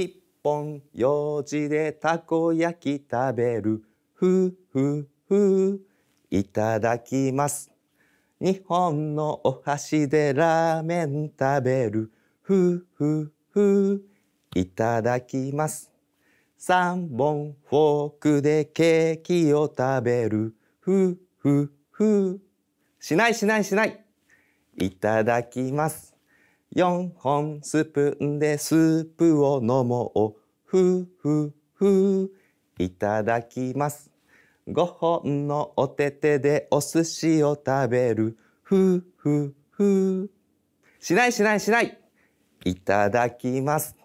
一本用事でたこ焼き食べる。ふふふ。いただきます。日本のお箸でラーメン食べる。ふふふ。いただきます。三本フォークでケーキを食べる。ふふふ。しないしないしない。いただきます。四本スプーンでスープを飲もう。ふふふ。いただきます。五本のおててでお寿司を食べる。ふふふ。しないしないしない。いただきます。